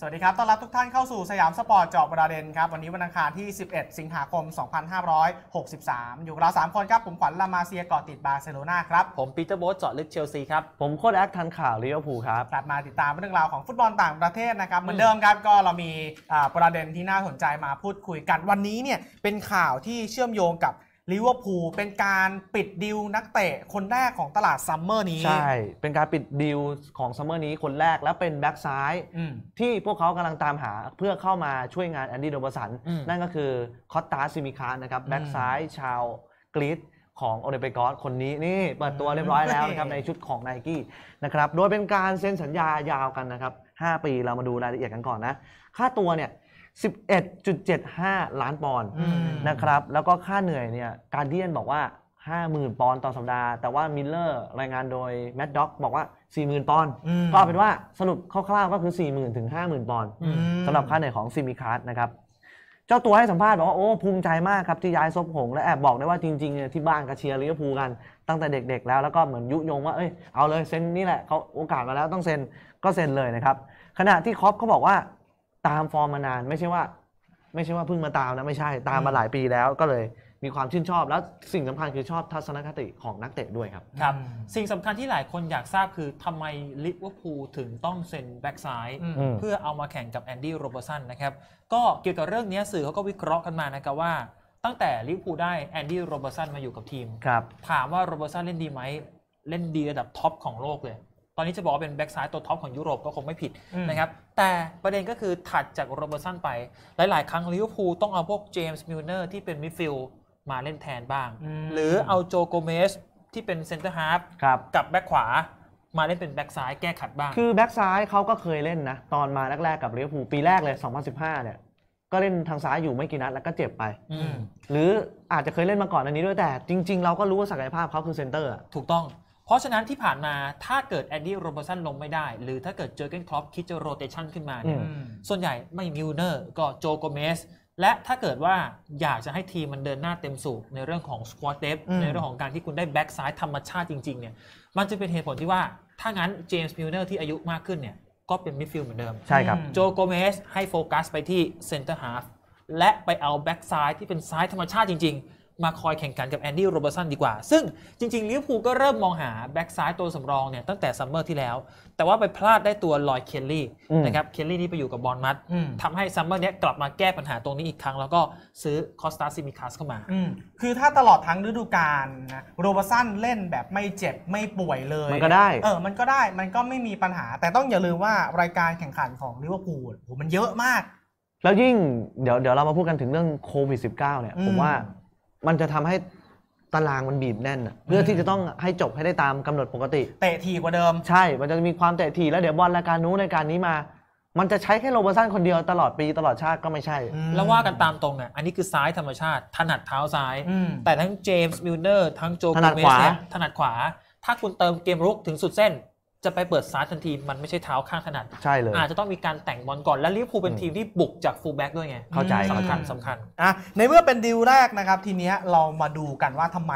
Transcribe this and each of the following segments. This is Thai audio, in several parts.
สวัสดีครับ ต้อนรับทุกท่านเข้าสู่สยามสปอร์ตเจาะประเด็นครับ วันนี้วันอังคารที่ 11 สิงหาคม 2563 อยู่กับเรา3คนครับ ผมขวัญลามาเซียเกาะติดบาร์เซโลนาครับ ผมปีเตอร์โบ๊ทเจาะลึกเชลซีครับ ผมโค้ดแอคทันข่าวลิเวอร์พูลครับ กลับมาติดตามเรื่องราวของฟุตบอลต่างประเทศนะครับ เหมือนเดิมครับ ก็เรามีประเด็นที่น่าสนใจมาพูดคุยกัน วันนี้เนี่ยเป็นข่าวที่เชื่อมโยงกับลิเวอร์พูลเป็นการปิดดิวนักเตะ คนแรกของตลาดซัมเมอร์นี้ใช่เป็นการปิดดิวของซัมเมอร์นี้คนแรกและเป็นแบ็กซ้ายที่พวกเขากำลังตามหาเพื่อเข้ามาช่วยงานแอนดี้โดบสัน นั่นก็คือคอตตาซิมิคานะครับแบ็กซ้ายชาวกรีซของโอเดเปกอสคนนี้นี่เปิดตัวเรียบร้อยแล้วนะครับในชุดของไนกี้นะครับโดยเป็นการเซ็นสัญญายาวกันนะครับ5ปีเรามาดูรายละเอียดกันก่อนนะค่าตัวเนี่ย11.75 ล้านปอนด์นะครับแล้วก็ค่าเหนื่อยเนี่ยการเดียนบอกว่า 50,000 ปอนด์ต่อสัปดาห์แต่ว่ามิลเลอร์รายงานโดยแมดด็อกบอกว่า 40,000ปอนด์ก็เป็นว่าสรุปคร่าวๆก็คือ40,000 ถึง 50,000 ปอนด์สำหรับค่าเหนื่อยของซิมิคาร์ดนะครับเจ้าตัวให้สัมภาษณ์บอกว่าโอ้ภูมิใจมากครับ ที่ย้ายซบหงและแอบบอกได้ว่าจริงๆ ที่บ้านกระเชียร์ลิเวอร์พูลกัน ตั้งแต่เด็ก ๆ แล้วแล้วก็เหมือนยุยงว่าเอ้ยเอาเลยเซ็นนี่แหละเขาโอกาสมาแล้วต้องเซ็นก็เซ็นเลยนะครับขณะที่คอปเขาบอกว่าตามฟอร์มมานานไม่ใช่ว่าไม่ใช่ว่าเพิ่งมาตามนะ ไม่ใช่ตามมาหลายปีแล้วก็เลยมีความชื่นชอบ แล้วสิ่งสำคัญคือชอบทัศนคติของนักเตะด้วยครับ ครับ สิ่งสำคัญที่หลายคนอยากทราบคือทำไมลิเวอร์พูลถึงต้องเซ็นแบ็กซ้าย เพื่อเอามาแข่งกับแอนดี้โรเบอร์สันนะครับ ก็เกี่ยวกับเรื่องนี้สื่อเขาก็วิเคราะห์กันมานะครับว่าตั้งแต่ลิเวอร์พูลได้แอนดี้โรเบอร์สันมาอยู่กับทีมครับถามว่าโรเบอร์สันเล่นดีไหมเล่นดีระดับท็อปของโลกเลยตอนนี้จะบอกว่าเป็นแบ็กซ้ายตัวท็อปของยุโรปก็คงไม่ผิดนะครับแต่ประเด็นก็คือถัดจากโรเบอร์สันไปหลายๆครั้งลิเวอร์พูลต้องเอาพวกเจมส์มิลเนอร์ที่เป็นมิดฟิลด์มาเล่นแทนบ้าง หรือเอาโจโกเมสที่เป็นเซนเตอร์ฮาร์ฟกับแบ็กขวามาเล่นเป็นแบ็กซ้ายแก้ขัดบ้าง คือแบ็กซ้ายเขาก็เคยเล่นนะ ตอนมาแรก ๆ กับลิเวอร์พูลปีแรกเลย 2015 เนี่ยก็เล่นทางซ้ายอยู่ไม่กี่นัดแล้วก็เจ็บไปหรืออาจจะเคยเล่นมาก่อนอันนี้ด้วยแต่ จริง ๆ เราก็รู้ว่าศักยภาพเขาคือเซนเตอร์ถูกต้องเพราะฉะนั้นที่ผ่านมาถ้าเกิดแอนดี้โรเบอร์สันลงไม่ได้ หรือถ้าเกิดเจอเกนคลอปคิดจะโรเตชันขึ้นมาเนี่ยส่วนใหญ่ไม่มิวเนอร์ก็โจโกเมสและถ้าเกิดว่าอยากจะให้ทีมมันเดินหน้าเต็มสูบในเรื่องของสควอตเดฟในเรื่องของการที่คุณได้แบ็กซ้ายธรรมชาติจริง ๆเนี่ยมันจะเป็นเหตุผลที่ว่าถ้างั้นเจมส์มิวเนอร์ที่อายุมากขึ้นเนี่ยก็เป็นมิดฟิลด์เหมือนเดิมใช่ครับโจโกเมสให้โฟกัสไปที่เซนเตอร์ฮาฟและไปเอาแบ็กซ้ายที่เป็นซ้ายธรรมชาติจริงๆมาคอยแข่งขันกับแอนดี้โรเบอร์สันดีกว่า ซึ่งจริงๆลิเวอร์พูลก็เริ่มมองหาแบ็กซ้ายตัวสำรองเนี่ย ตั้งแต่ซัมเมอร์ที่แล้ว แต่ว่าไปพลาดได้ตัวลอยเคลลี่นะครับเคลลี่นี่ไปอยู่กับบอลมัดทำให้ซัมเมอร์เนี้ยกลับมาแก้ปัญหาตรงนี้อีกครั้ง แล้วก็ซื้อคอสตาซิมิคัสเข้ามา คือถ้าตลอดทั้งฤดูกาลนะโรเบอร์สันเล่นแบบไม่เจ็บ ไม่ป่วยเลย มันก็ได้เออมันก็ได้มันก็ไม่มีปัญหา แต่ต้องอย่าลืมว่ารายการแข่งขันของลิเวอร์พูลโหมันเยอะมากแล้วยิ่งเดี๋ยวเดี๋ยวเรามาพูดกันถึงเรื่องโควิด -19 เนี่ยผมว่ามันจะทำให้ตารางมันบีบแน่นอะเพื่อที่จะต้องให้จบให้ได้ตามกำหนดปกติ เตะทีกว่าเดิมใช่ มันจะมีความเตะทีแล้วเดี๋ยวบอลรายการนู้นรายการนี้มา มันจะใช้แค่โรเบอร์สันคนเดียวตลอดปีตลอดชาติก็ไม่ใช่ แล้วว่ากันตามตรงเนี่ยอันนี้คือซ้ายธรรมชาติ ถนัดเท้าซ้าย แต่ทั้งเจมส์มิลเนอร์ทั้งโจกูดเมสเนี่ยถนัดขวา ถ้าคุณเติมเกมรุกถึงสุดเส้นจะไปเปิดซาร์ทันที มันไม่ใช่เท้าข้างขนาดใช่เลยอาจจะต้องมีการแต่งบอลก่อนแล้วลิเวอร์พูลเป็นทีมที่บุกจากฟูลแบ็กด้วยไง เข้าใจสำคัญสำคัญอ่ะในเมื่อเป็นดีลแรกนะครับ ทีนี้เรามาดูกันว่าทำไม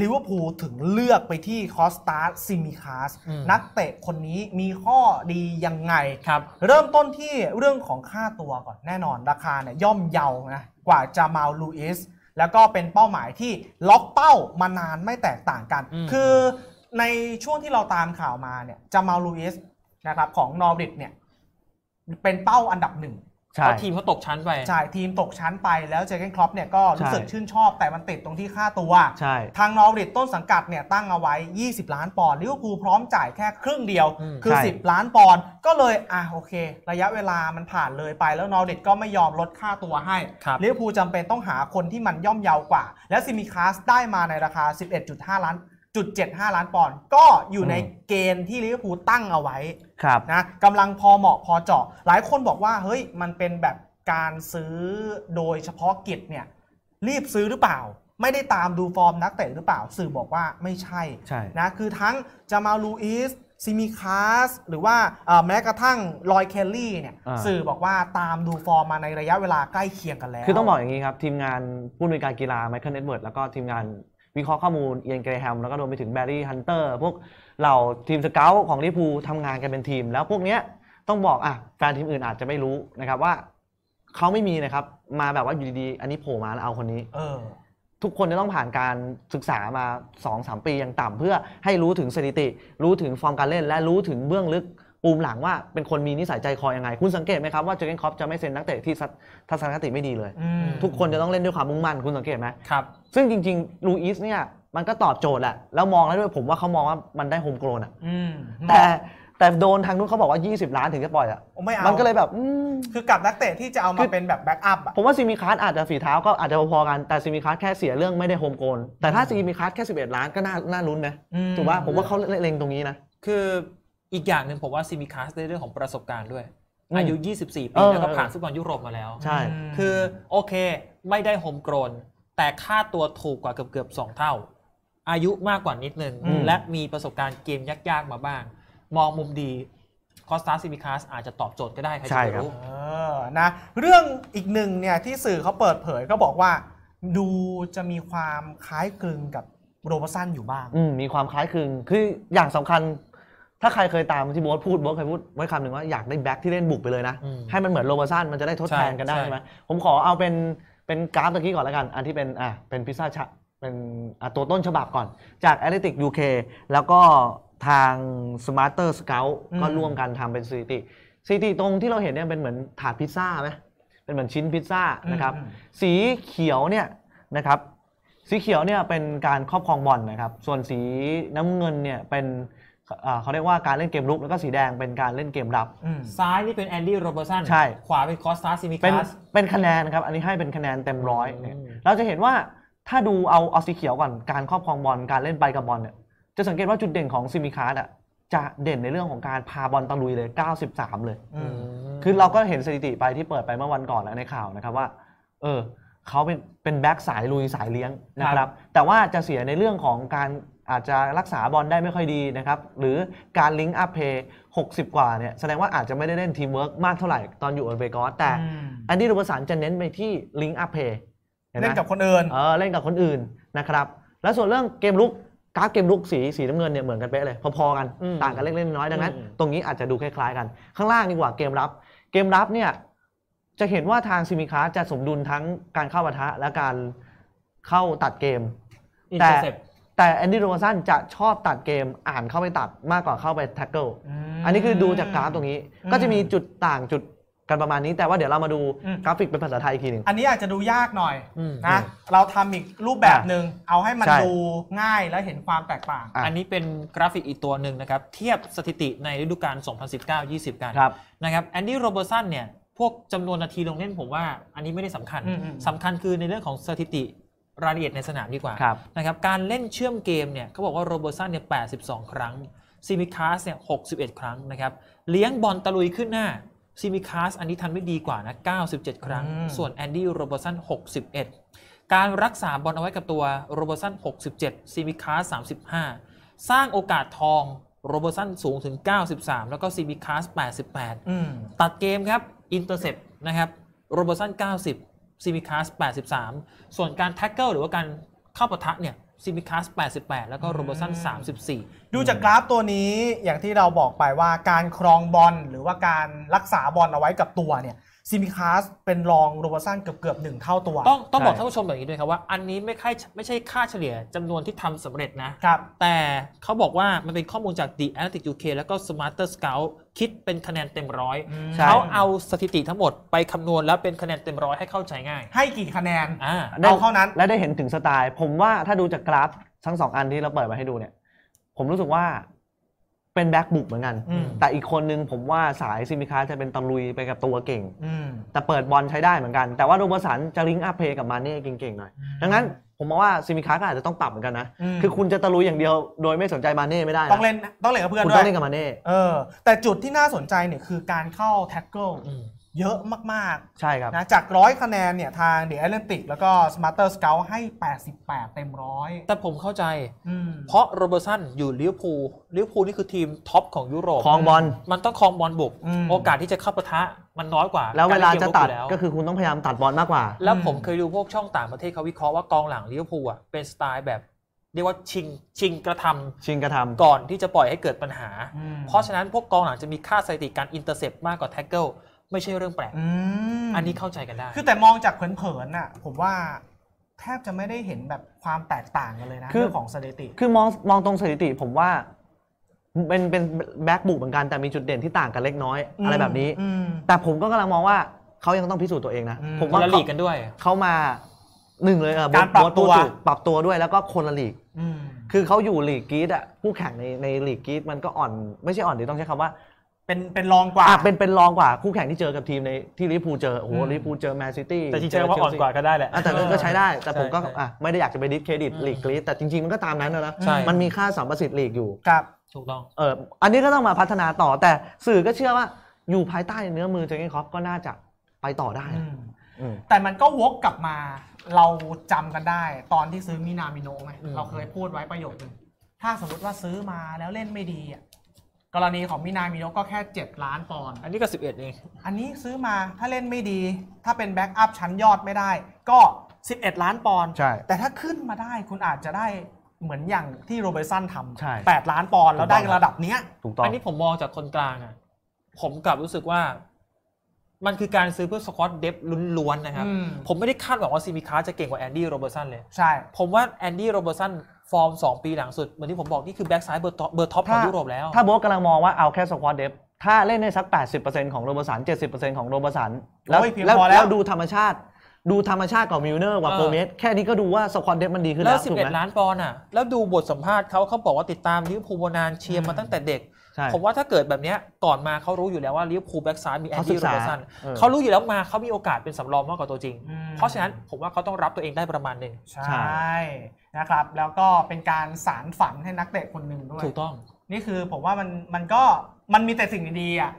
ลิเวอร์พูลถึงเลือกไปที่คอสตาซิมิคาสนักเตะคนนี้มีข้อดียังไงรเริ่มต้นที่เรื่องของค่าตัวก่อนแน่นอนราคาเนี่ยย่อมเยาวนะกว่าจะมาลูอิสแล้วก็เป็นเป้าหมายที่ล็อกเป้ามานานไม่แตกต่างกัน คือในช่วงที่เราตามข่าวมาเนี่ยจามาลูอิสนะครับของนอริทเนี่ยเป็นเป้าอันดับหนึ่งเพราะทีมเขาตกชั้นไปใช่ทีมตกชั้นไปแล้วเจอเกนครอปเนี่ยก็รู้สึกชื่นชอบแต่มันติดตรงที่ค่าตัวทางนอริทต้นสังกัดเนี่ยตั้งเอาไว้ 20 ล้านปอนด์ลิเวอร์พูลพร้อมจ่ายแค่ครึ่งเดียว คือ 10 ล้านปอนด์ก็เลยอ่ะโอเค ระยะเวลามันผ่านเลยไป แล้วนอริทก็ไม่ยอมลดค่าตัวให้ลิเวอร์พูลจำเป็นต้องหาคนที่มันย่อมเยาวกว่าและซิมิคาสได้มาในราคา11.5ล้านจจุดดเ็ห้าล้านปอนด์ก็อยู่ในเกณฑ์ที่ลิเวอร์พูลตั้งเอาไว้นะกำลังพอเหมาะพอเจาะ หลายคนบอกว่าเฮ้ยมันเป็นแบบการซื้อโดยเฉพาะกิจเนี่ยรีบซื้อหรือเปล่า ไม่ได้ตามดูฟอร์มนักเตะหรือเปล่า สื่อบอกว่าไม่ใช่ใชนะคือทั้งจามาลูอิสซิมิคาสหรือว่าแม้กระทั่งลอยเคลลี่เนี่ยสื่อบอกว่าตามดูฟอร์มมาในระยะเวลาใกล้เคียงกันแล้วคือต้องบอกอย่างนี้ครับทีมงานผู้บรนวยการกีฬาไมเคิลเน็ตเวิร์ดแล้วก็ทีมงานวิเคราะห์ข้อมูลเอียนเกรแฮมแล้วก็รวมไปถึงแบร์รี่ฮันเตอร์พวกเหล่าทีมสเกลของลิพูทำงานกันเป็นทีม แล้วพวกเนี้ยต้องบอกอ่ะแฟนทีมอื่นอาจจะไม่รู้นะครับว่าเขาไม่มีนะครับ มาแบบว่าอยู่ดีๆ อันนี้โผล่มาแล้วเอาคนนี้เออทุกคนจะต้องผ่านการศึกษามา2อสปีอย่างต่ำเพื่อให้รู้ถึงสถิติ รู้ถึงฟอร์มการเล่น และรู้ถึงเบื้องลึกปูมหลังว่าเป็นคนมีนิสัยใจคอยังไง คุณสังเกตไหมครับว่าเจเกนคอปจะไม่เซ็นนักเตะที่ทัศนคติไม่ดีเลย ทุกคนจะต้องเล่นด้วยความมุ่งมั่นคุณสังเกตไหมครับ ซึ่งจริงๆลูอิสเนี่ย มันก็ตอบโจทย์แหละแล้วมองแล้วด้วยผมว่าเขามองว่ามันได้โฮมโกลนอ่ะแต่แต่โดนทางนู้นเขาบอกว่า 20ล้านถึงจะปล่อยอ่ะมอมันก็เลยแบบคือกลับนักเตะที่จะเอามาเป็นแบบแบ็กอัพผมว่าซีมีคัสอาจจะฝีเท้าก็อาจจะพอๆกัน แต่ซีมีคัสแค่เสียเรื่องไม่ได้โฮมโกลแต่ถ้าซีมีคัสแค่ 11 ล้านก็น่าน่าลุ้นนะถูกป่ะผมว่าเขาเล็งตรงนี้นะคืออีกอย่างหนึ่งผมว่าซิมิคาสในเรื่องของประสบการณ์ด้วย อายุ 24 ปี แล้วก็ผ่านฟุตบอลยุโรปมาแล้วใช่คือโอเคไม่ได้โฮมกรน แต่ค่าตัวถูกกว่าเกือบเกือบสองเท่า อายุมากกว่านิดนึง และมีประสบการณ์เกมยาก ๆ มาบ้าง มองมุมดีคอสตาซิมิคาสอาจจะตอบโจทย์ก็ได้ใครจะรู้นะเรื่องอีกหนึ่งเนี่ยที่สื่อเขาเปิดเผยก็บอกว่า ดูจะมีความคล้ายคลึงกับโรบสันอยู่บ้างมีความคล้ายคลึงคืออย่างสำคัญถ้าใครเคยตามที่บอสพูดบอสเคยพูดไว้คำหนึ่งว่าอยากได้แบ็กที่เล่นบุกไปเลยนะ ให้มันเหมือนโรบาสันมันจะได้ทดแทนกันได้ใช่ไหมผมขอเอาเป็นเป็นกราฟตะกี้ก่อนแล้วกัน อันที่เป็นอ่ะเป็นพิซซ่าชะเป็นตัวต้นฉบับก่อน จากแตเลติกยูเคแล้วก็ทาง Smarter Scout ก็ร่วมกันทำเป็นสถิติสถิติตรงที่เราเห็นเนี่ยเป็นเหมือนถาดพิซซ่าไหมเป็นเหมือนชิ้นพิซซ่านะครับสีเขียวเนี่ยนะครับสีเขียวเนี่ยเป็นการครอบครองบอลนะครับส่วนสีน้ำเงินเนี่ยเป็นเขาเรียกว่าการเล่นเกมลุกแล้วก็สีแดงเป็นการเล่นเกมรับ ซ้ายนี่เป็นแอนดี้โรเบอร์สันใช่ ขวาเป็นคอสตาซิมิคัสเป็นคะแนนครับ อันนี้ให้เป็นคะแนนเต็มร้อยเราจะเห็นว่าถ้าดูเอาเอาสีเขียวก่อน การครอบครองบอลการเล่นไปกับบอลเนี่ยจะสังเกตว่าจุดเด่นของซิมิคัสอ่ะจะเด่นในเรื่องของการพาบอลตะลุยเลย 93 เลยคือเราก็เห็นสถิติไปที่เปิดไปเมื่อวันก่อนแล้วในข่าวนะครับว่าเออเขาเป็นเป็นแบ็กสายลุยสายเลี้ยงนะครับ แต่ว่าจะเสียในเรื่องของการอาจจะรักษาบอลได้ไม่ค่อยดีนะครับ หรือการลิงก์อัพเพย์60 กว่าเนี่ยแสดงว่าอาจจะไม่ได้เล่นทีมเวิร์กมากเท่าไหร่ตอนอยู่อันเบกอสแต่อันนี้ประสานจะเน้นไปที่ลิงก์อัพเพย์เล่นกับคนอื่นเออเล่นกับคนอื่นนะครับแล้วส่วนเรื่องเกมลุกกราฟเกมลุกสี สีน้ำเงินเนี่ยเหมือนกันเป๊ะเลยพอ ๆ กันต่างกันเล็กๆน้อยๆดังนั้น ตรงนี้อาจจะดูคล้าย ๆ กันข้างล่างดีกว่าเกมรับ เกมรับเนี่ยจะเห็นว่าทางซิมิคาจะสมดุลทั้งการเข้าปะทะและการเข้าตัดเกมแต่แต่แอนดี้โรบสันจะชอบตัดเกมอ่านเข้าไปตัดมากกว่าเข้าไปแท็กเกิลอันนี้คือดูจากกราฟตรงนี้ ก็จะมีจุดต่างจุดกันประมาณนี้ แต่ว่าเดี๋ยวเรามาดูกราฟิกเป็นภาษาไทยอีกทีหนึ่งอันนี้อาจจะดูยากหน่อยนะเราทำอีกรูปแบบหนึ่งเอาให้มันดูง่ายและเห็นความแตกต่าง อันนี้เป็นกราฟิกอีกตัวหนึ่งนะครับ เทียบสถิติในฤดูกาล 2019-20กันนะครับแอนดี้โรเบอร์สันเนี่ยพวกจำนวนนาทีลงเล่นผมว่า อันนี้ไม่ได้สำคัญสำคัญคือในเรื่องของสถิติรายละเอียดในสนามดีกว่านะครับการเล่นเชื่อมเกมเนี่ย เขาบอกว่าโรเบอร์สันเนี่ย 82 ครั้งซิมิคาสเนี่ย 61 ครั้งนะครับเลี้ยงบอลตะลุยขึ้นหน้าซิมิคาสอันนี้ทำไม่ดีกว่านะ 97 ครั้ง ส่วนแอนดี้โรเบอร์สัน61 การรักษาบอลเอาไว้กับตัวโรเบอร์สัน67ซิมิคาส35 สร้างโอกาสทองโรเบอร์สันสูงถึง 93 แล้วก็ซิมิคาส88ตัดเกมครับอินเตอร์เซปนะครับโรเบอร์สัน90ซีบิคัส83 ส่วนการแท็กเกิลหรือว่าการเข้าปะทะเนี่ยซิมิคัส88 แล้วก็โรเบอร์สัน34 ดูจากกราฟตัวนี้ อย่างที่เราบอกไปว่าการครองบอลหรือว่าการรักษาบอลเอาไว้กับตัวเนี่ยซิมิคาสเป็นรองโรบสันเกือบเกือบหนึ่งเท่าตัว ต้องต้องบอกท่านผู้ชมแบบนี้ด้วยครับ ว่าอันนี้ไม่ค่ไม่ใช่ค่าเฉลี่ยจำนวนที่ทำสำเร็จนะครับแต่เขาบอกว่ามันเป็นข้อมูลจาก The a n a l y t i c UK แล้วก็ Smarter Scout คิดเป็นคะแนนเต็มร้อยเขาเอาสถิติทั้งหมดไปคำนวณแล้วเป็นคะแนนเต็มร้อยให้เข้าใจง่าย ให้กี่คะแนนเอาเท่านั้นและได้เห็นถึงสไตล์ ผมว่าถ้าดูจากกราฟ ทั้งสองอันที่เราเปิดมาให้ดูเนี่ย ผมรู้สึกว่าเป็นแบ็กบุกเหมือนกัน แต่อีกคนนึงผมว่าสายซิมิคาจะเป็นตะลุยไปกับตัวเก่งแต่เปิดบอลใช้ได้เหมือนกันแต่ว่าโรบสันจะลิงก์อัพเพย์กับมาเน่เก่งๆหน่อยดังนั้นผมมองว่าซิมิคาก็อาจจะต้องปรับเหมือนกันนะ คือคุณจะตะลุยอย่างเดียวโดยไม่สนใจมาเน่ไม่ได้ต้องเล่นต้องเล่นกับเพื่อนด้วยคุณต้องเล่นกับมาเน่เออแต่จุดที่น่าสนใจเนี่ยคือการเข้าแท็กเกิลเยอะมากๆใช่ครับนะจากร้อยคะแนนเนี่ยทางเดอะแอตแลนติกแล้วก็สมาร์เตอร์สเกลให้ 88 เต็มร้อยแต่ผมเข้าใจ เพราะโรเบอร์สันอยู่ลิเวอร์พูลลิเวอร์พูลนี่คือทีมท็อปของยุโรปคองบอลมันต้องคองบอลบุก โอกาสที่จะเข้าปะทะมันน้อยกว่า แล้วเวลาจะตัดก็คือคุณต้องพยายามตัดบอลมากกว่า แล้วผมเคยดูพวกช่องต่างประเทศเขาวิเคราะห์ว่ากองหลังลิเวอร์พูลอ่ะเป็นสไตล์แบบ เรียกว่าชิงชิงกระทำชิงกระทำก่อนที่จะปล่อยให้เกิดปัญหาเพราะฉะนั้นพวกกองหลังจะมีค่าสถิติการอินเตอร์เซปมากกว่าแท็กเกิลไม่ใช่เรื่องแปลกออันนี้เข้าใจกันได้ คือแต่มองจากเผินๆน่ะ ผมว่าแทบจะไม่ได้เห็นแบบความแตกต่างกันเลยนะ เรื่องของสถิติ คือมองมองตรงสถิติผมว่าเป็นเป็นแบ็กบุกเหมือนกันแต่มีจุดเด่นที่ต่างกันเล็กน้อย อะไรแบบนี้ แต่ผมก็กำลังมองว่าเขายังต้องพิสูจน์ตัวเองนะมผมคนว่าละหลีกกันด้วย เขามาหนึ่งเลยเออการปรับตัว ปรับตัวด้วย แล้วก็คนละลีกคือเขาอยู่ลีกกีดอะผู้แข่งในในลีกกีดมันก็อ่อนไม่ใช่อ่อนดีต้องใช้คำว่าเป็นเป็นรองกว่าอ่ะเป็นเป็นรองกว่าคู่แข่งที่เจอกับทีมในที่ลิปูเจอโอ้โหลิปูเจอแมนซิตี้แต่จริงๆว่าอ่อนกว่าก็ได้แหละแต่ก็ใช้ได้ แต่ผมก็อ่ะไม่ได้อยากจะไปดิสเครดิตลีกลรีแต่จริงๆมันก็ตามนั้นนะนะใช่มันมีค่าสัมประสิทธิ์ลีกอยู่ครับถูกต้องเอออันนี้ก็ต้องมาพัฒนาต่อแต่สื่อก็เชื่อว่าอยู่ภายใต้เนื้อมือเจอรเกนคอฟก็น่าจะไปต่อได้แต่มันก็วกกลับมาเราจำกันได้ ตอนที่ซื้อมินามิโนะไหมเราเคยพูดไว้ประโยคหนึ่งถ้าสมมติว่าซื้อมาแล้วเล่นไม่ดีอะกรณีของมินามิโนก็แค่ 7 ล้านปอนด์อันนี้ก็ 11 เอง อันนี้ซื้อมาถ้าเล่นไม่ดี ถ้าเป็นแบ็กอัพชั้นยอดไม่ได้ ก็ 11 ล้านปอนด์ใช่ แต่ถ้าขึ้นมาได้คุณอาจจะได้เหมือนอย่างที่โรเบร์สันทใช่ำแปดล้านปอนด์แล้วได้ระดับเนี้ยถูกต้องอันนี้ผมมองจากคนกลางอะผมกลับรู้สึกว่ามันคือการซื้อเพื่อสกอตเดฟลุ้นล้วนนะครับผมไม่ได้คาดหวังว่าซีมิคาจะเก่งกว่าแอนดี้โรเบอร์สันเลยใช่ ผมว่าแอนดี้โรเบอร์สันฟอร์ม 2 ปีหลังสุดเหมือนที่ผมบอก นี่คือ แบ็กซ้ายเบอร์ท็อปเบอร์ท็อปของยุโรปแล้ว ถ้าโบ๊ทกำลังมองว่า เอาแค่สควอตเดฟถ้าเล่นได้สัก 80%ของโรบสัน70%ของโรบสันแล้วแล้วดูธรรมชาติดูธรรมชาติของมิลเนอร์กว่าโปรเมสแค่นี้ก็ดูว่าสควอตเดฟมันดีขึ้นแล้วถูกไหมแล้ว11 ล้านปอนด์อ่ะแล้วดูบทสัมภาษณ์เขาเขาบอกว่าติดตามลิฟรูลมนานเชียร์มาตั้งแต่เด็กผมว่าถ้าเกิดแบบนี้ก่อนมาเขารู้อยู่แล้วว่าลิเวอร์พูลแบ็กซ้ายมีแอนดี้โรเบสันเขารู้อยู่แล้วมาเขามีโอกาสเป็นสำรองมากกว่าตัวจริง เพราะฉะนั้นผมว่าเขาต้องรับตัวเองได้ประมาณหนึ่งใช่นะครับแล้วก็เป็นการสารฝันให้นักเตะคนหนึ่งด้วยถูกต้อง นี่คือผมว่ามันมันก็มันมีแต่สิ่งดีๆอ่ะ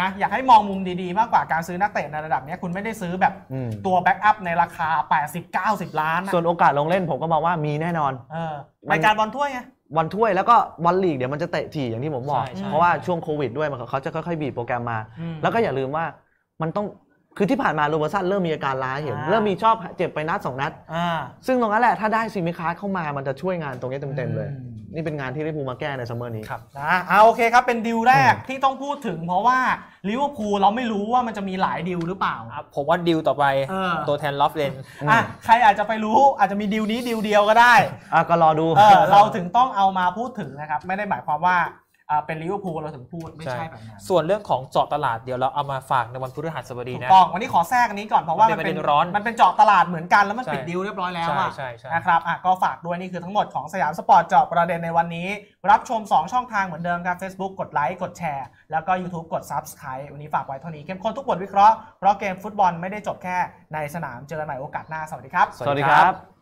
นะอยากให้มองมุมดีๆมากกว่าการซื้อนักเตะในระดับนี้คุณไม่ได้ซื้อแบบตัวแบ็กอัพในราคา 80-90ล้านส่วนโอกาสลงเล่น ผมก็มองว่ามีแน่นอนรายการบอลถ้วยไงวันถ้วยแล้วก็วันลีกเดี๋ยวมันจะเตะถี่อย่างที่ผมบอก เพราะว่าช่วงโควิดด้วย มันเขาจะค่อยๆบีบโปรแกรมมา แล้วก็อย่าลืมว่ามันต้องคือที่ผ่านมาโรเบอร์สันเริ่มมีอาการล้าเห็นเริ่มมีชอบเจ็บไปนัดสองนัดซึ่งตรงนั้นแหละถ้าได้ซิมิคาร์เข้ามามันจะช่วยงานตรงนี้เต็มๆ เลย นี่เป็นงานที่ลิเวอร์พูลมาแก้ในซัมเมอร์นี้ครับนะเอาโอเคครับ เป็นดิวแรกที่ต้องพูดถึงเพราะว่าลิเวอร์พูลเราไม่รู้ว่ามันจะมีหลายดิวหรือเปล่าผมว่าดิวต่อไปตัวแทนลอฟเลนอ่ะใครอาจจะไปรู้อาจจะมีดิวนี้ดิวเดียวก็ได้อ่ะก็รอดูเราถึงต้องเอามาพูดถึงนะครับไม่ได้หมายความว่าเป็นลิเวอร์พูลเราถึงพูดไม่ใช่แบบนั้นส่วนเรื่องของเจาะตลาดเดี๋ยวเราเอามาฝากในวันพฤหัสบดีนะถูกต้องวันนี้ขอแทรกอันนี้ก่อนเพราะว่ามันเป็นร้อนมันเป็นเจาะตลาดเหมือนกันแล้วมันปิดดิวเรียบร้อยแล้วอนะครับอ่ก็ฝากด้วยนี่คือทั้งหมดของสยามสปอร์ตเจาะประเด็นในวันนี้ รับชม2ช่องทางเหมือนเดิมครับ Facebook กดไลค์กดแชร์แล้วก็ YouTube กด Subscribe วันนี้ฝากไว้เท่านี้เข้มข้นทุกบทวิเคราะห์เพราะเกมฟุตบอลไม่ได้จบแค่ในสนามเจอกันใหม่โอกาสหน้าสวัสดีครับ สวัสดีครับ